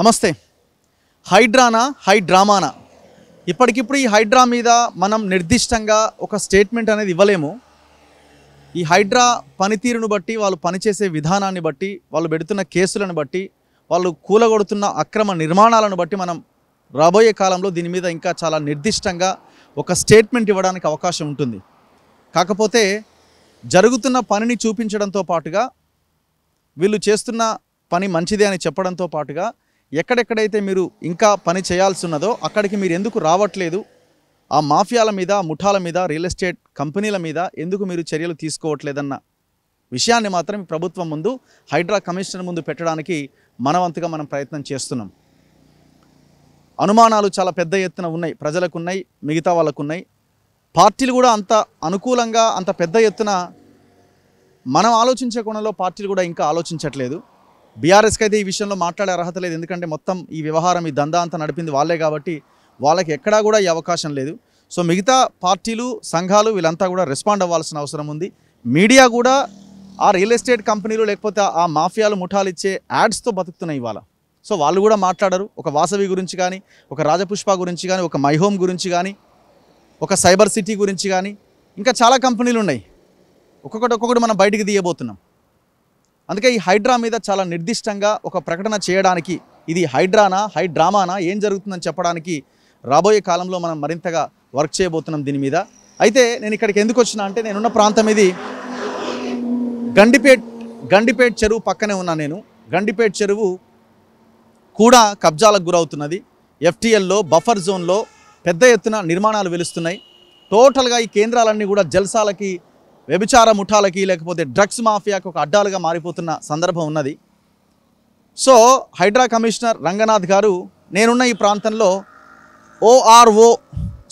నమస్తే హైడ్రానా హైడ్రామానా ఇప్పటికిప్పుడు ఈ హైడ్రా మీద మనం నిర్దిష్టంగా ఒక స్టేట్మెంట్ అనేది ఇవ్వలేము ఈ హైడ్రా పనితీరును బట్టి వాళ్ళు పనిచేసే విధానాన్ని బట్టి వాళ్ళు పెడుతున్న కేసులను బట్టి వాళ్ళు కూలగొడుతున్న అక్రమ నిర్మాణాలను బట్టి మనం రాబోయే కాలంలో దీని మీద ఇంకా చాలా నిర్దిష్టంగా ఒక స్టేట్మెంట్ ఇవ్వడానికి అవకాశం ఉంటుంది కాకపోతే జరుగుతున్న పనిని చూపించడంతో పాటుగా వీళ్ళు చేస్తున్న పని మంచిదే అని చెప్పడంతో పాటుగా ఎక్కడెక్కడైతే మీరు ఇంకా పని చేయాల్సి ఉన్నదో అక్కడికి మీరు ఎందుకు రావట్లేదు ఆ మాఫియాల మీద ముఠాల మీద రియల్ ఎస్టేట్ కంపెనీల మీద ఎందుకు మీరు చర్యలు తీసుకోవట్లేదన్న విషయాన్ని మాత్రం ప్రభుత్వం ముందు హైడ్రా కమిషనర్ ముందు పెట్టడానికి మనవంతుగా మనం ప్రయత్నం చేస్తున్నాం అనుమానాలు చాలా పెద్ద ఎత్తున ఉన్నాయి ప్రజలకు ఉన్నాయి మిగతా వాళ్ళకు ఉన్నాయి పార్టీలు కూడా అంత అనుకూలంగా అంత పెద్ద ఎత్తున మనం ఆలోచించే కోణంలో పార్టీలు కూడా ఇంకా ఆలోచించట్లేదు బీఆర్ఎస్కి అయితే ఈ విషయంలో మాట్లాడే అర్హత లేదు ఎందుకంటే మొత్తం ఈ వ్యవహారం ఈ దందా అంతా నడిపింది వాళ్ళే కాబట్టి వాళ్ళకి ఎక్కడా కూడా ఈ అవకాశం లేదు సో మిగతా పార్టీలు సంఘాలు వీళ్ళంతా కూడా రెస్పాండ్ అవ్వాల్సిన అవసరం ఉంది మీడియా కూడా ఆ రియల్ ఎస్టేట్ కంపెనీలు లేకపోతే ఆ మాఫియాలు ముఠాలు ఇచ్చే యాడ్స్తో బతుకుతున్నాయి ఇవాళ సో వాళ్ళు కూడా మాట్లాడరు ఒక వాసవి గురించి కానీ ఒక రాజపుష్ప గురించి కానీ ఒక మైహోమ్ గురించి కానీ ఒక సైబర్ సిటీ గురించి కానీ ఇంకా చాలా కంపెనీలు ఉన్నాయి ఒక్కొక్కటి ఒక్కొక్కటి మనం బయటికి తీయబోతున్నాం అందుకే ఈ హైడ్రా మీద చాలా నిర్దిష్టంగా ఒక ప్రకటన చేయడానికి ఇది హైడ్రానా హైడ్రామానా ఏం జరుగుతుందని చెప్పడానికి రాబోయే కాలంలో మనం మరింతగా వర్క్ చేయబోతున్నాం దీని మీద అయితే నేను ఇక్కడికి ఎందుకు వచ్చినా అంటే నేనున్న ప్రాంతం ఇది గండిపేట్ గండిపేట్ చెరువు పక్కనే ఉన్నా నేను గండిపేట్ చెరువు కూడా కబ్జాలకు గురవుతున్నది ఎఫ్టీఎల్లో బఫర్ జోన్లో పెద్ద ఎత్తున నిర్మాణాలు వెలుస్తున్నాయి టోటల్గా ఈ కేంద్రాలన్నీ కూడా జల్సాలకి వ్యభిచార ముఠాలకి లేకపోతే డ్రగ్స్ మాఫియాకు ఒక అడ్డాలుగా మారిపోతున్న సందర్భం ఉన్నది సో హైడ్రా కమిషనర్ రంగనాథ్ గారు నేనున్న ఈ ప్రాంతంలో ఓఆర్ఓ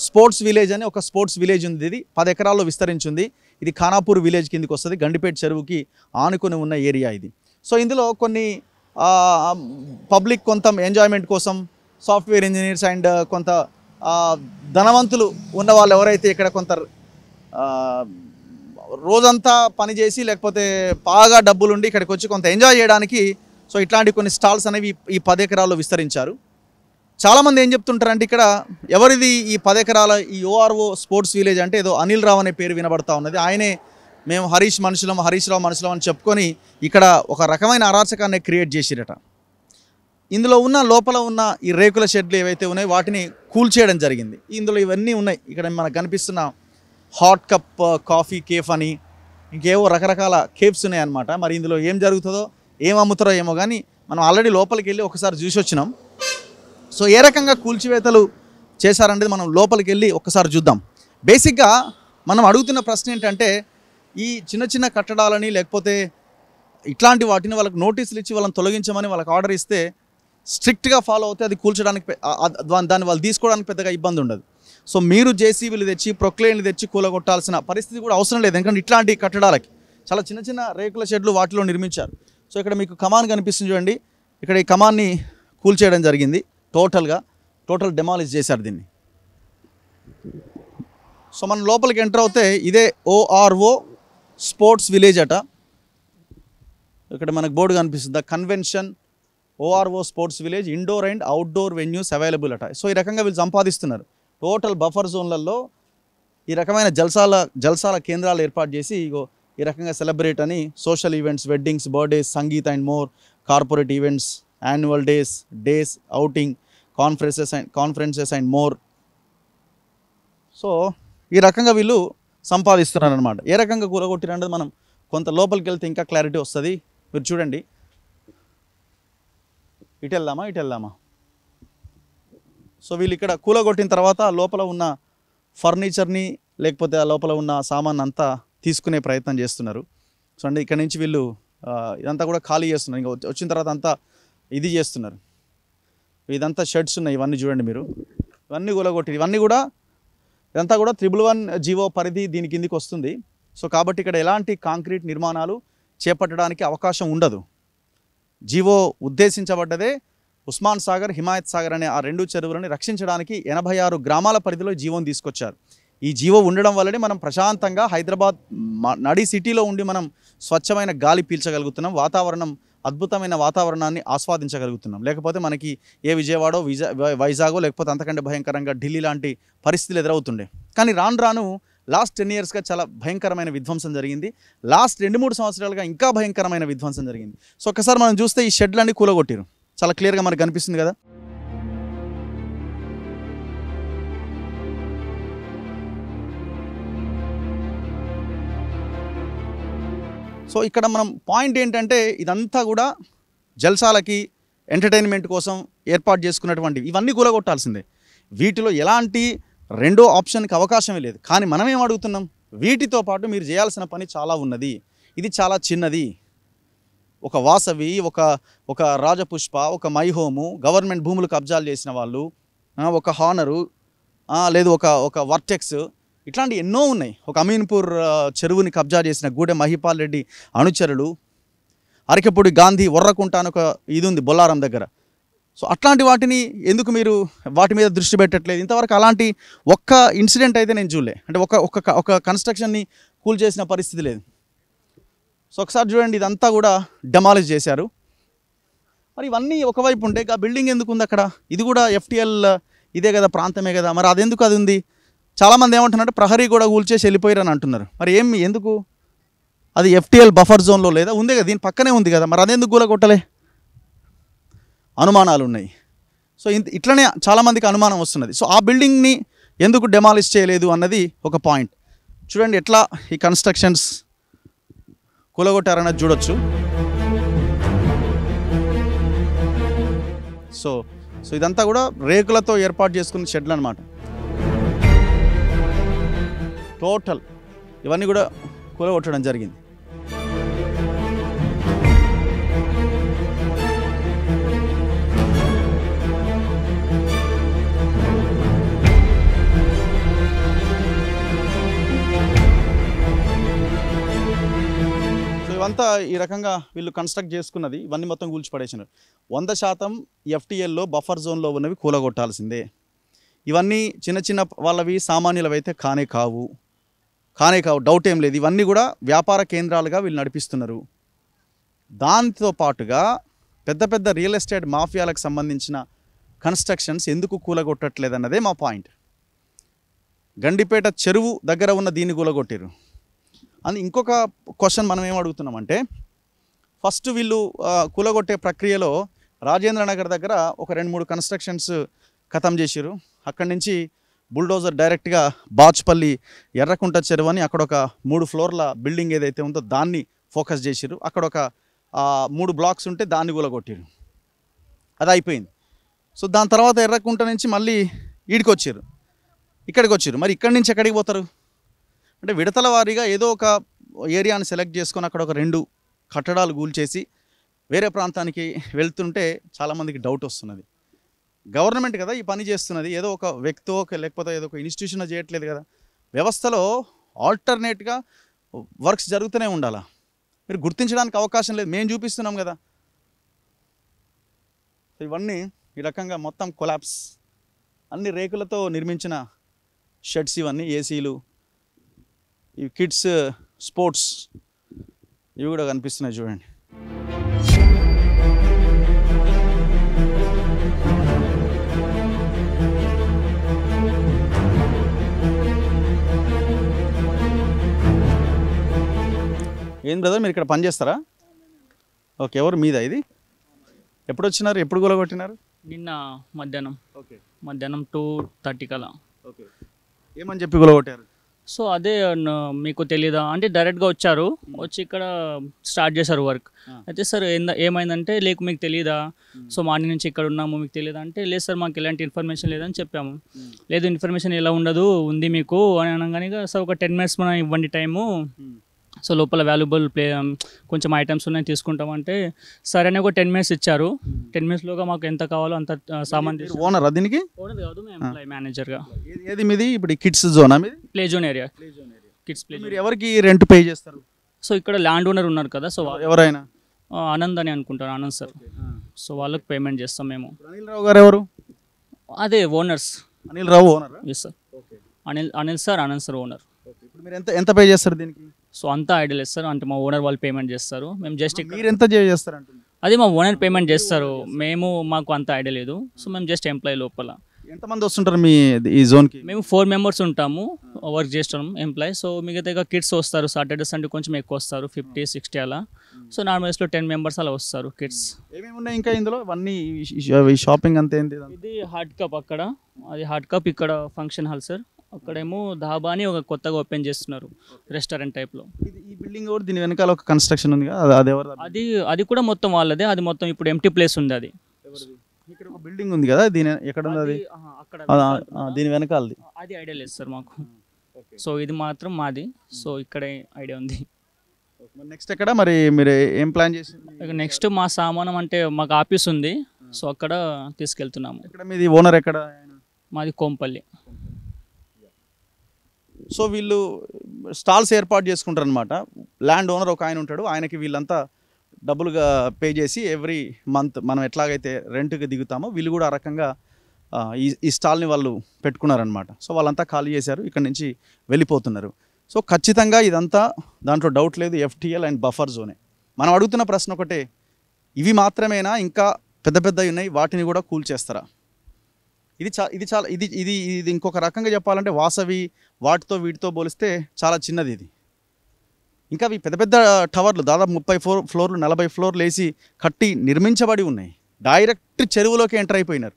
స్పోర్ట్స్ విలేజ్ అని ఒక స్పోర్ట్స్ విలేజ్ ఉంది ఇది పది ఎకరాల్లో విస్తరించింది ఇది ఖానాపూర్ విలేజ్ కిందికి వస్తుంది గండిపేట చెరువుకి ఆనుకొని ఉన్న ఏరియా ఇది సో ఇందులో కొన్ని పబ్లిక్ కొంత ఎంజాయ్మెంట్ కోసం సాఫ్ట్వేర్ ఇంజనీర్స్ అండ్ కొంత ధనవంతులు ఉన్న వాళ్ళు ఎవరైతే ఇక్కడ కొంత రోజంతా పనిచేసి లేకపోతే బాగా డబ్బులుండి ఇక్కడికి వచ్చి కొంత ఎంజాయ్ చేయడానికి సో ఇట్లాంటి కొన్ని స్టాల్స్ అనేవి ఈ పది ఎకరాల్లో విస్తరించారు చాలామంది ఏం చెప్తుంటారంటే ఇక్కడ ఎవరిది ఈ పది ఎకరాల ఈ ఓఆర్ఓ స్పోర్ట్స్ విలేజ్ అంటే ఏదో అనిల్ రావు అనే పేరు వినబడతా ఉన్నది ఆయనే మేము హరీష్ మనుషులం హరీష్ రావు మనుషులం అని చెప్పుకొని ఇక్కడ ఒక రకమైన అరాచకాన్ని క్రియేట్ చేసిరట ఇందులో ఉన్న లోపల ఉన్న ఈ రేకుల షెడ్లు ఏవైతే ఉన్నాయో వాటిని కూల్చేయడం జరిగింది ఇందులో ఇవన్నీ ఉన్నాయి ఇక్కడ మనకు కనిపిస్తున్న హాట్ కప్ కాఫీ కేఫ్ అని ఇంకేవో రకరకాల కేఫ్స్ ఉన్నాయన్నమాట మరి ఇందులో ఏం జరుగుతుందో ఏం అమ్ముతారో ఏమో కానీ మనం ఆల్రెడీ లోపలికి వెళ్ళి ఒకసారి చూసి వచ్చినాం సో ఏ రకంగా కూల్చివేతలు చేశారనేది మనం లోపలికి వెళ్ళి ఒకసారి చూద్దాం బేసిక్గా మనం అడుగుతున్న ప్రశ్న ఏంటంటే ఈ చిన్న చిన్న కట్టడాలని లేకపోతే ఇట్లాంటి వాటిని వాళ్ళకి నోటీసులు ఇచ్చి వాళ్ళని తొలగించమని వాళ్ళకి ఆర్డర్ ఇస్తే స్ట్రిక్ట్గా ఫాలో అవుతే అది కూల్చడానికి దాన్ని వాళ్ళు తీసుకోవడానికి పెద్దగా ఇబ్బంది ఉండదు సో మీరు జేసీబీలు తెచ్చి ప్రొక్లేన్లు తెచ్చి కూలగొట్టాల్సిన పరిస్థితి కూడా అవసరం లేదు ఎందుకంటే ఇట్లాంటి కట్టడాలకి చాలా చిన్న చిన్న రేకుల షెడ్లు వాటిలో నిర్మించారు సో ఇక్కడ మీకు కమాన్ కనిపిస్తుంది చూడండి ఇక్కడ ఈ కమాన్ని కూల్ చేయడం జరిగింది టోటల్గా టోటల్ డెమాలిష్ చేశారు దీన్ని సో మనం లోపలికి ఎంటర్ అవుతే ఇదే ఓఆర్ఓ స్పోర్ట్స్ విలేజ్ అట ఇక్కడ మనకు బోర్డు కనిపిస్తుంది the convention O R O sports village indoor and outdoor venues available అట సో ఈ రకంగా వీళ్ళు సంపాదిస్తున్నారు టోటల్ బఫర్ జోన్లలో ఈ రకమైన జల్సాల జల్సాల కేంద్రాలు ఏర్పాటు చేసి ఇగో ఈ రకంగా సెలబ్రేట్ అని social events weddings birthdays sangeet and more corporate events annual days days outing conferences and conferences and more so ఈ రకంగా వీళ్ళు సంపాదిస్తున్నారు అనమాట ఏ రకంగా కూరగొట్టిరన్నది మనం కొంత లోపలికి వెళ్తే ఇంకా క్లారిటీ వస్తుంది మీరు చూడండి ఇటు వెళ్దామా ఇటు వెళ్దామా సో వీళ్ళు ఇక్కడ కూలగొట్టిన తర్వాత లోపల ఉన్న ఫర్నిచర్ని లేకపోతే ఆ లోపల ఉన్న సామాన్ అంతా తీసుకునే ప్రయత్నం చేస్తున్నారు సో అంటే ఇక్కడ నుంచి వీళ్ళు ఇదంతా కూడా ఖాళీ చేస్తున్నారు ఇంకా వచ్చిన తర్వాత అంతా ఇది చేస్తున్నారు ఇదంతా షర్ట్స్ ఉన్నాయి ఇవన్నీ చూడండి మీరు ఇవన్నీ కూలగొట్టి ఇవన్నీ కూడా ఇదంతా కూడా త్రిబుల్ వన్ జీవో పరిధి దీని కిందికి వస్తుంది సో కాబట్టి ఇక్కడ ఎలాంటి కాంక్రీట్ నిర్మాణాలు చేపట్టడానికి అవకాశం ఉండదు జీవో ఉద్దేశించబడ్డదే ఉస్మాన్ సాగర్ హిమాయత్ సాగర్ అనే ఆ రెండు చెరువులని రక్షించడానికి ఎనభై ఆరు గ్రామాల పరిధిలో జీవం తీసుకొచ్చారు ఈ జీవో ఉండడం వల్లనే మనం ప్రశాంతంగా హైదరాబాద్ నడి సిటీలో ఉండి మనం స్వచ్ఛమైన గాలి పీల్చగలుగుతున్నాం వాతావరణం అద్భుతమైన వాతావరణాన్ని ఆస్వాదించగలుగుతున్నాం లేకపోతే మనకి ఏ విజయవాడో విజ వైజాగో లేకపోతే అంతకంటే భయంకరంగా ఢిల్లీ లాంటి పరిస్థితులు ఎదురవుతుండే కానీ రాను రాను లాస్ట్ టెన్ ఇయర్స్గా చాలా భయంకరమైన విధ్వంసం జరిగింది లాస్ట్ రెండు మూడు సంవత్సరాలుగా ఇంకా భయంకరమైన విధ్వంసం జరిగింది సో ఒకసారి మనం చూస్తే ఈ షెడ్లన్నీ కూలగొట్టారు చాలా క్లియర్గా మనకు కనిపిస్తుంది కదా సో ఇక్కడ మనం పాయింట్ ఏంటంటే ఇదంతా కూడా జల్సాలకి ఎంటర్టైన్మెంట్ కోసం ఏర్పాటు చేసుకున్నటువంటివి ఇవన్నీ కూలగొట్టాల్సిందే వీటిలో ఎలాంటి రెండో ఆప్షన్కి అవకాశమే లేదు కానీ మనమేం అడుగుతున్నాం వీటితో పాటు మీరు చేయాల్సిన పని చాలా ఉన్నది ఇది చాలా చిన్నది ఒక వాసవి ఒక ఒక రాజపుష్ప ఒక మైహోము గవర్నమెంట్ భూములు కబ్జాలు చేసిన వాళ్ళు ఒక హానరు లేదు ఒక ఒక వర్టెక్స్ ఇట్లాంటి ఎన్నో ఉన్నాయి ఒక అమీన్పూర్ చెరువుని కబ్జా చేసిన గూడె మహిపాల్ రెడ్డి అనుచరులు అరకెపూడి గాంధీ వర్రకుంట అని ఒక ఇది ఉంది బొల్లారం దగ్గర సో అట్లాంటి వాటిని ఎందుకు మీరు వాటి మీద దృష్టి పెట్టట్లేదు ఇంతవరకు అలాంటి ఒక్క ఇన్సిడెంట్ అయితే నేను చూడలే అంటే ఒక ఒక ఒక కన్స్ట్రక్షన్ని కూల్ చేసిన పరిస్థితి లేదు సో ఒకసారి చూడండి ఇదంతా కూడా డెమాలిష్ చేశారు మరి ఇవన్నీ ఒకవైపు ఉంటే ఆ బిల్డింగ్ ఎందుకు ఉంది అక్కడ ఇది కూడా ఎఫ్టీఎల్ ఇదే కదా ప్రాంతమే కదా మరి అదెందుకు అది ఉంది చాలామంది ఏమంటున్నారు ప్రహరీ కూడా కూల్చేసి వెళ్ళిపోయారని అంటున్నారు మరి ఏం ఎందుకు అది ఎఫ్టీఎల్ బఫర్ జోన్లో లేదా ఉంది కదా దీని పక్కనే ఉంది కదా మరి అదెందుకు కొట్టలే అనుమానాలు ఉన్నాయి సో ఇంత ఇట్లనే చాలామందికి అనుమానం వస్తున్నది సో ఆ బిల్డింగ్ని ఎందుకు డెమాలిష్ చేయలేదు అన్నది ఒక పాయింట్ చూడండి ఎట్లా ఈ కన్స్ట్రక్షన్స్ కూలగొట్టారన్నది చూడొచ్చు సో సో ఇదంతా కూడా రేకులతో ఏర్పాటు చేసుకున్న షెడ్లు అనమాట టోటల్ ఇవన్నీ కూడా కూలగొట్టడం జరిగింది ఇదంతా ఈ రకంగా వీళ్ళు కన్స్ట్రక్ట్ చేసుకున్నది ఇవన్నీ మొత్తం కూల్చిపడేసినారు వంద శాతం ఎఫ్టీఎల్లో బఫర్ జోన్లో ఉన్నవి కూలగొట్టాల్సిందే ఇవన్నీ చిన్న చిన్న వాళ్ళవి సామాన్యులవైతే కానే కావు కానే కావు డౌట్ ఏం లేదు ఇవన్నీ కూడా వ్యాపార కేంద్రాలుగా వీళ్ళు నడిపిస్తున్నారు దాంతో పాటుగా పెద్ద పెద్ద రియల్ ఎస్టేట్ మాఫియాలకు సంబంధించిన కన్స్ట్రక్షన్స్ ఎందుకు కూలగొట్టట్లేదన్నదే మా పాయింట్ గండిపేట చెరువు దగ్గర ఉన్న దీన్ని కూలగొట్టారు అండ్ ఇంకొక క్వశ్చన్ మనం ఏం అడుగుతున్నామంటే ఫస్ట్ వీళ్ళు కూలగొట్టే ప్రక్రియలో రాజేంద్ర నగర్ దగ్గర ఒక రెండు మూడు కన్స్ట్రక్షన్స్ ఖతం చేసిరు అక్కడి నుంచి బుల్డోజర్ డైరెక్ట్గా బాచ్పల్లి ఎర్రకుంట చెరువు అని అక్కడ ఒక మూడు ఫ్లోర్ల బిల్డింగ్ ఏదైతే ఉందో దాన్ని ఫోకస్ చేసిరు అక్కడ ఒక మూడు బ్లాక్స్ ఉంటే దాన్ని కూలగొట్టారు అది అయిపోయింది సో దాని తర్వాత ఎర్రకుంట నుంచి మళ్ళీ ఈడికొచ్చారు ఇక్కడికి వచ్చారు మరి ఇక్కడి నుంచి ఎక్కడికి పోతారు అంటే విడతల వారీగా ఏదో ఒక ఏరియాని సెలెక్ట్ చేసుకొని అక్కడ ఒక రెండు కట్టడాలు కూల్చేసి వేరే ప్రాంతానికి వెళ్తుంటే చాలామందికి డౌట్ వస్తున్నది గవర్నమెంట్ కదా ఈ పని చేస్తున్నది ఏదో ఒక వ్యక్తో లేకపోతే ఏదో ఒక ఇన్స్టిట్యూషన్ చేయట్లేదు కదా వ్యవస్థలో ఆల్టర్నేట్గా వర్క్స్ జరుగుతూనే ఉండాలా మీరు గుర్తించడానికి అవకాశం లేదు మేము చూపిస్తున్నాం కదా సో ఇవన్నీ ఈ రకంగా మొత్తం కొలాప్స్ అన్ని రేకులతో నిర్మించిన షెడ్స్ ఇవన్నీ ఏసీలు ఈ కిడ్స్ స్పోర్ట్స్ ఇవి కూడా కనిపిస్తున్నాయి చూడండి ఏం బ్రదర్ మీరు ఇక్కడ పనిచేస్తారా ఓకే ఎవరు మీద ఇది ఎప్పుడు వచ్చినారు ఎప్పుడు కూలగొట్టినారు నిన్న మధ్యాహ్నం ఓకే మధ్యాహ్నం టూ థర్టీ కల ఓకే ఏమని చెప్పి కూలగొట్టారు సో అదే మీకు తెలీదా అంటే డైరెక్ట్గా వచ్చారు వచ్చి ఇక్కడ స్టార్ట్ చేశారు వర్క్ అయితే సార్ ఏమైందంటే లేకు మీకు తెలీదా సో మార్నింగ్ నుంచి ఇక్కడ ఉన్నాము మీకు తెలీదా అంటే లేదు సార్ మాకు ఎలాంటి ఇన్ఫర్మేషన్ లేదని చెప్పాము లేదు ఇన్ఫర్మేషన్ ఎలా ఉండదు ఉంది మీకు అని అనగానే సార్ ఒక టెన్ మినిట్స్ మనం ఇవ్వండి టైము సో లోపల వాల్యుబుల్ ప్లే కొంచెం ఐటమ్స్ ఉన్నాయి తీసుకుంటామంటే సరే అని ఒక టెన్ మినిట్స్ ఇచ్చారు టెన్ మినిట్స్లోగా మాకు ఎంత కావాలో అంత సామాన్ ఓనర్ దీనికి మేనేజర్ గా మేనేజర్గా ఏది మీది ఇప్పుడు కిడ్స్ జోన్ మీది play zone area kids play మీరు ఎవరికి రెంట్ పే చేస్తారు సో ఇక్కడ ల్యాండ్ ఓనర్ ఉన్నారు కదా సో ఎవరైనా ఆనంద్ అని అనుకుంటారు ఆనంద్ సార్ సో వాళ్ళకి పేమెంట్ చేస్తాం మేము అనిల్ రావు గారు ఎవరు అదే owners Anil Rao owner yes sir Anil Anil sir Anand sir owner ఇప్పుడు మీరు ఎంత ఎంత పే చేస్తారు దీనికి సో అంతా ఐడియల్ ఇస్తారు అంటే మా ఓనర్ వాళ్ళు పేమెంట్ చేస్తారు మేము జస్ట్ మీరు ఎంత చేస్తారు అది మా ఓనర్ పేమెంట్ చేస్తారు మేము మాకు అంత ఐడియా లేదు సో మేము జస్ట్ ఎంప్లాయ్ లోపల ఎంతమంది వస్తుంటారు మీ ఈ జోన్కి మేము ఫోర్ మెంబర్స్ ఉంటాము వర్క్ చేస్తాం ఎంప్లాయ్ సో మిగతా కిడ్స్ వస్తారు సాటర్డే సండే కొంచెం ఎక్కువ వస్తారు ఫిఫ్టీ సిక్స్టీ అలా hmm. సో నార్మల్స్లో టెన్ మెంబర్స్ అలా వస్తారు కిడ్స్ hmm. ఏమేమి ఉన్నాయి ఇంకా ఇందులో అవన్నీ షాపింగ్ అంతే ఇది హార్డ్ కప్ అక్కడ అది హార్డ్ కప్ ఇక్కడ ఫంక్షన్ హాల్ సార్ అక్కడేమో ధాబాని ఒక కొత్తగా ఓపెన్ చేస్తున్నారు రెస్టారెంట్ టైప్లో ఈ బిల్డింగ్ కూడా దీని వెనకాల ఒక కన్స్ట్రక్షన్ ఉంది అది అది కూడా మొత్తం వాళ్ళదే అది మొత్తం ఇప్పుడు ఎంటీ ప్లేస్ ఉంది అది ఇక్కడ ఒక బిల్డింగ్ ఉంది కదా దీని ఎక్కడ ఉంది అది దీని వెనకాల అది ఐడియా లేదు సార్ మాకు సో ఇది మాత్రం మాది సో ఇక్కడే ఐడియా ఉంది నెక్స్ట్ ఎక్కడ మరి మీరు ఏం ప్లాన్ చేసి నెక్స్ట్ మా సామానం అంటే మాకు ఆఫీస్ ఉంది సో అక్కడ తీసుకెళ్తున్నాము ఇక్కడ మీది ఓనర్ ఎక్కడ మాది కోంపల్లి సో వీళ్ళు స్టాల్స్ ఏర్పాటు చేసుకుంటారు అనమాట ల్యాండ్ ఓనర్ ఒక ఆయన ఉంటాడు ఆయనకి వీళ్ళంతా డబ్బులుగా పే చేసి ఎవ్రీ మంత్ మనం ఎట్లాగైతే రెంట్కి దిగుతామో వీళ్ళు కూడా ఆ రకంగా ఈ ఈ స్టాల్ని వాళ్ళు పెట్టుకున్నారనమాట సో వాళ్ళంతా ఖాళీ చేశారు ఇక్కడ నుంచి వెళ్ళిపోతున్నారు సో ఖచ్చితంగా ఇదంతా దాంట్లో డౌట్ లేదు ఎఫ్టీఎల్ అండ్ బఫర్ జోనే మనం అడుగుతున్న ప్రశ్న ఒకటే ఇవి మాత్రమేనా ఇంకా పెద్ద పెద్దవి ఉన్నాయి వాటిని కూడా కూల్ చేస్తారా ఇది చా ఇది చాలా ఇది ఇది ఇది ఇంకొక రకంగా చెప్పాలంటే వాసవి వాటితో వీటితో పోలిస్తే చాలా చిన్నది ఇది ఇంకా అవి పెద్ద పెద్ద టవర్లు దాదాపు ముప్పై ఫోర్ ఫ్లోర్లు నలభై ఫ్లోర్లు వేసి కట్టి నిర్మించబడి ఉన్నాయి డైరెక్ట్ చెరువులోకి ఎంటర్ అయిపోయినారు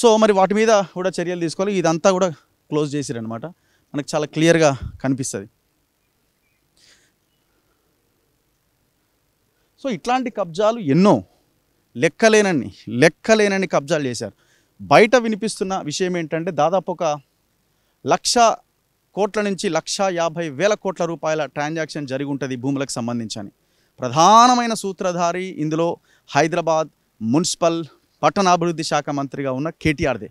సో మరి వాటి మీద కూడా చర్యలు తీసుకోవాలి ఇదంతా కూడా క్లోజ్ చేసిరనమాట మనకు చాలా క్లియర్గా కనిపిస్తుంది సో ఇట్లాంటి కబ్జాలు ఎన్నో లెక్కలేనని లెక్కలేనని కబ్జాలు చేశారు బయట వినిపిస్తున్న విషయం ఏంటంటే దాదాపు ఒక లక్ష కోట్ల నుంచి లక్ష యాభై వేల కోట్ల రూపాయల ట్రాన్సాక్షన్ జరిగి ఉంటుంది భూములకు సంబంధించి ప్రధానమైన సూత్రధారి ఇందులో హైదరాబాద్ మున్సిపల్ పట్టణాభివృద్ధి శాఖ మంత్రిగా ఉన్న కేటీఆర్దే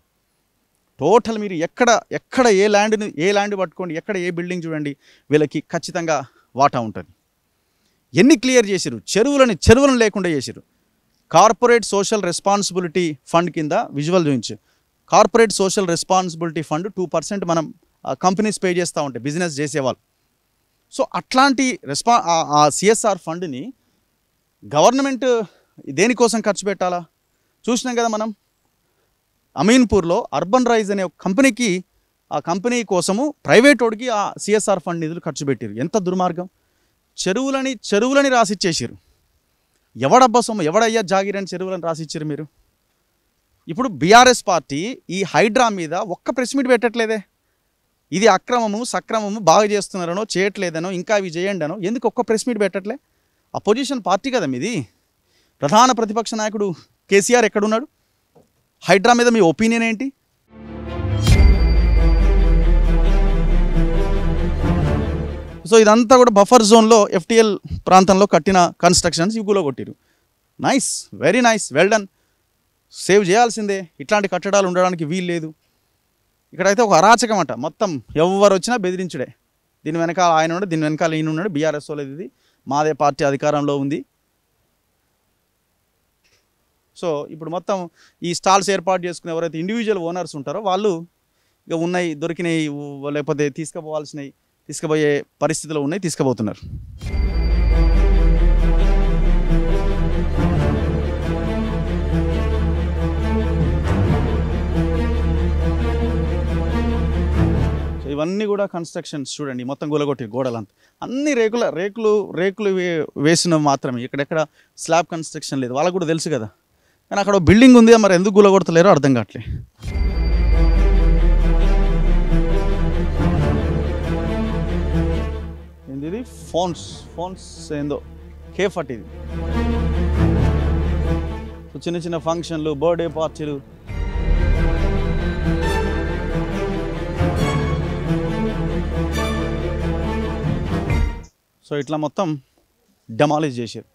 టోటల్ మీరు ఎక్కడ ఎక్కడ ఏ ల్యాండ్ని ఏ ల్యాండ్ పట్టుకోండి ఎక్కడ ఏ బిల్డింగ్ చూడండి వీళ్ళకి ఖచ్చితంగా వాటా ఉంటుంది ఎన్ని క్లియర్ చేసిరు చెరువులని చెరువులను లేకుండా చేసిరు కార్పొరేట్ సోషల్ రెస్పాన్సిబిలిటీ ఫండ్ కింద విజువల్ చూపించు corporate social responsibility fund two percent మనం కంపెనీస్ పే చేస్తూ ఉంటాయి బిజినెస్ చేసేవాళ్ళు సో అట్లాంటి రెస్పా ఆ సిఎస్ఆర్ ఫండ్ని గవర్నమెంట్ దేనికోసం ఖర్చు పెట్టాలా చూసినాం కదా మనం అమీన్పూర్లో అర్బన్ రైజ్ అనే ఒక కంపెనీకి ఆ కంపెనీ కోసము ప్రైవేట్ వాడికి ఆ సిఎస్ఆర్ ఫండ్ నిధులు ఖర్చు పెట్టారు ఎంత దుర్మార్గం చెరువులని చెరువులని రాసిచ్చేసారు ఎవడబ్బా సొమ్ము ఎవడయ్యా జాగిర్ అని చెరువులను రాసిచ్చారు మీరు ఇప్పుడు బీఆర్ఎస్ పార్టీ ఈ హైడ్రా మీద ఒక్క ప్రెస్ మీట్ పెట్టట్లేదే ఇది అక్రమము సక్రమము బాగా చేస్తున్నారనో చేయట్లేదనో ఇంకా ఇవి అనో ఎందుకు ఒక్క ప్రెస్ మీట్ పెట్టట్లే అపోజిషన్ పార్టీ కదా మీది ప్రధాన ప్రతిపక్ష నాయకుడు కేసీఆర్ ఎక్కడున్నాడు హైడ్రా మీద మీ ఒపీనియన్ ఏంటి సో ఇదంతా కూడా బఫర్ జోన్లో ఎఫ్టీఎల్ ప్రాంతంలో కట్టిన కన్స్ట్రక్షన్స్ ఇగులో కొట్టిరు nice very nice well done save చేయాల్సిందే ఇట్లాంటి కట్టడాలు ఉండడానికి వీలు లేదు ఇక్కడైతే ఒక అరాచకం అంట మొత్తం ఎవరు వచ్చినా బెదిరించుడే దీని వెనకాల ఆయన ఉన్నాడు దీని వెనకాల ఈయన ఉన్నాడు బీఆర్ఎస్ వాళ్ళది ఇది మాదే పార్టీ అధికారంలో ఉంది సో ఇప్పుడు మొత్తం ఈ స్టాల్స్ ఏర్పాటు చేసుకునే ఎవరైతే ఇండివిజువల్ ఓనర్స్ ఉంటారో వాళ్ళు ఇక ఉన్నాయి దొరికినాయి లేకపోతే తీసుకుపోవాల్సినవి తీసుకుపోయే పరిస్థితిలో ఉన్నాయి తీసుకుపోతున్నారు ఇవన్నీ కూడా కన్స్ట్రక్షన్స్ చూడండి మొత్తం గోలగొట్టి గోడలంతా అన్ని రేకుల రేకులు రేకులు వేసినవి మాత్రమే ఇక్కడెక్కడ స్లాబ్ కన్స్ట్రక్షన్ లేదు వాళ్ళకు కూడా తెలుసు కదా కానీ అక్కడ బిల్డింగ్ ఉంది మరి ఎందుకు గులగొడతలేరో అర్థం కావట్లేదు ఇది ఫోన్స్ ఫోన్స్ ఏందో కే ఫార్టీ ఇది చిన్న చిన్న ఫంక్షన్లు బర్త్డే పార్టీలు సో ఇట్లా మొత్తం డెమాలిజ్ చేశారు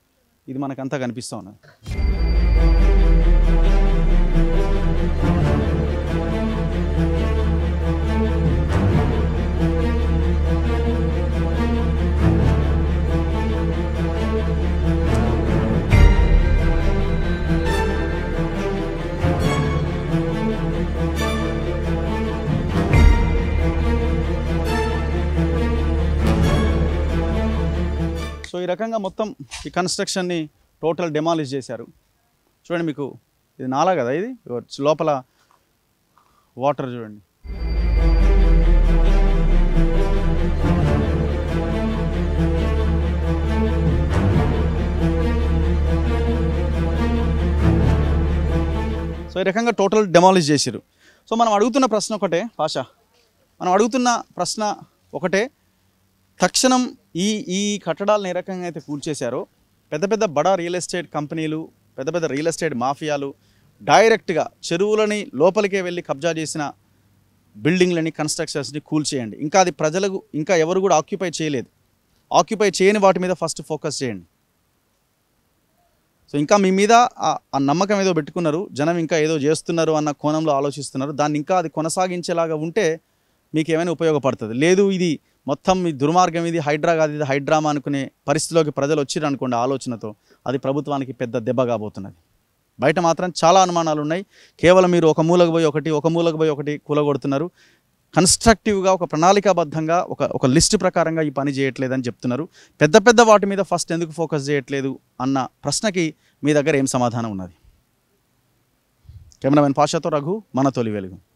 ఇది మనకంతా కనిపిస్తూ ఉన్నది సో ఈ రకంగా మొత్తం ఈ కన్స్ట్రక్షన్ని టోటల్ డెమాలిష్ చేశారు చూడండి మీకు ఇది నాలా కదా ఇది లోపల వాటర్ చూడండి సో ఈ రకంగా టోటల్ డెమాలిష్ చేశారు సో మనం అడుగుతున్న ప్రశ్న ఒకటే భాష మనం అడుగుతున్న ప్రశ్న ఒకటే తక్షణం ఈ ఈ కట్టడాలను ఏ రకంగా అయితే కూల్చేశారో పెద్ద పెద్ద బడా రియల్ ఎస్టేట్ కంపెనీలు పెద్ద పెద్ద రియల్ ఎస్టేట్ మాఫియాలు డైరెక్ట్గా చెరువులని లోపలికే వెళ్ళి కబ్జా చేసిన బిల్డింగ్లని కన్స్ట్రక్షన్స్ని కూల్చేయండి ఇంకా అది ప్రజలకు ఇంకా ఎవరు కూడా ఆక్యుపై చేయలేదు ఆక్యుపై చేయని వాటి మీద ఫస్ట్ ఫోకస్ చేయండి సో ఇంకా మీ మీద ఆ నమ్మకం ఏదో పెట్టుకున్నారు జనం ఇంకా ఏదో చేస్తున్నారు అన్న కోణంలో ఆలోచిస్తున్నారు దాన్ని ఇంకా అది కొనసాగించేలాగా ఉంటే మీకు ఏమైనా ఉపయోగపడుతుంది లేదు ఇది మొత్తం ఈ దుర్మార్గం ఇది హైడ్రా కాదు ఇది హైడ్రామా అనుకునే పరిస్థితిలోకి ప్రజలు వచ్చిరు అనుకోండి ఆలోచనతో అది ప్రభుత్వానికి పెద్ద దెబ్బ కాబోతున్నది బయట మాత్రం చాలా అనుమానాలు ఉన్నాయి కేవలం మీరు ఒక మూలకు పోయి ఒకటి ఒక మూలకు పోయి ఒకటి కూలగొడుతున్నారు కన్స్ట్రక్టివ్గా ఒక ప్రణాళికాబద్ధంగా ఒక ఒక లిస్ట్ ప్రకారంగా ఈ పని చేయట్లేదని చెప్తున్నారు పెద్ద పెద్ద వాటి మీద ఫస్ట్ ఎందుకు ఫోకస్ చేయట్లేదు అన్న ప్రశ్నకి మీ దగ్గర ఏం సమాధానం ఉన్నది కెమెరామెన్ పాషాతో రఘు మన తొలి వెలుగు